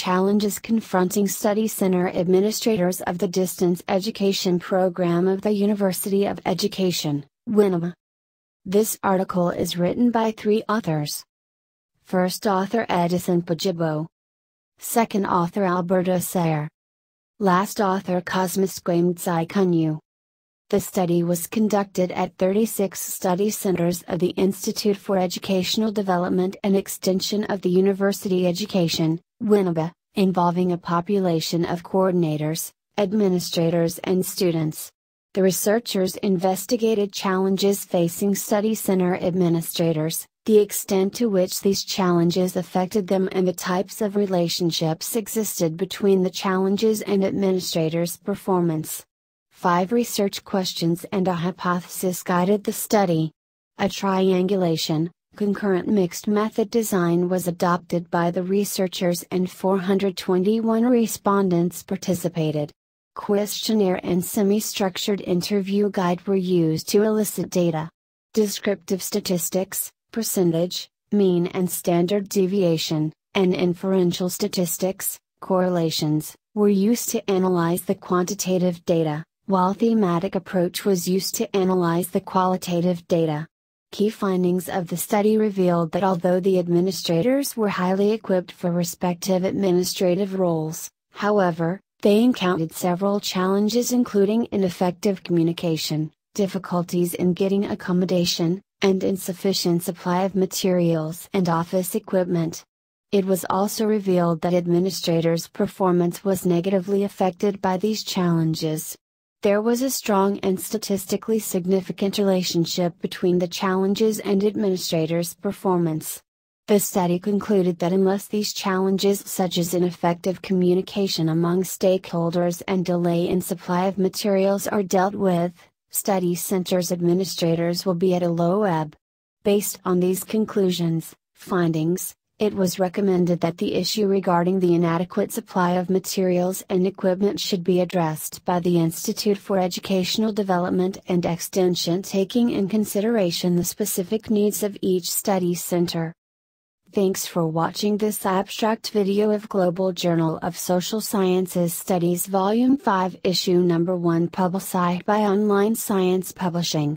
challenges confronting study center administrators of the distance education program of the University of Education, Winema. This article is written by three authors. First author Edison Pajibo. Second author Alberto Sayer. Last author Cosmos Gwamdzai Kunyu. The study was conducted at 36 study centers of the Institute for Educational Development and Extension of the University Education, Winneba, involving a population of coordinators, administrators and students. The researchers investigated challenges facing study center administrators, the extent to which these challenges affected them and the types of relationships existed between the challenges and administrators' performance. Five research questions and a hypothesis guided the study. A triangulation, Concurrent mixed method design was adopted by the researchers and 421 respondents participated. Questionnaire and semi-structured interview guide were used to elicit data. Descriptive statistics, percentage, mean and standard deviation, and inferential statistics, correlations, were used to analyze the quantitative data, while thematic approach was used to analyze the qualitative data. Key findings of the study revealed that although the administrators were highly equipped for respective administrative roles, however, they encountered several challenges including ineffective communication, difficulties in getting accommodation, and insufficient supply of materials and office equipment. It was also revealed that administrators' performance was negatively affected by these challenges, there was a strong and statistically significant relationship between the challenges and administrators' performance. The study concluded that unless these challenges such as ineffective communication among stakeholders and delay in supply of materials are dealt with, study centers administrators will be at a low ebb. Based on these conclusions, findings, it was recommended that the issue regarding the inadequate supply of materials and equipment should be addressed by the Institute for Educational Development and Extension taking in consideration the specific needs of each study center. Thanks for watching this abstract video of Global Journal of Social Sciences Studies Volume 5 Issue Number 1 published by Online Science Publishing.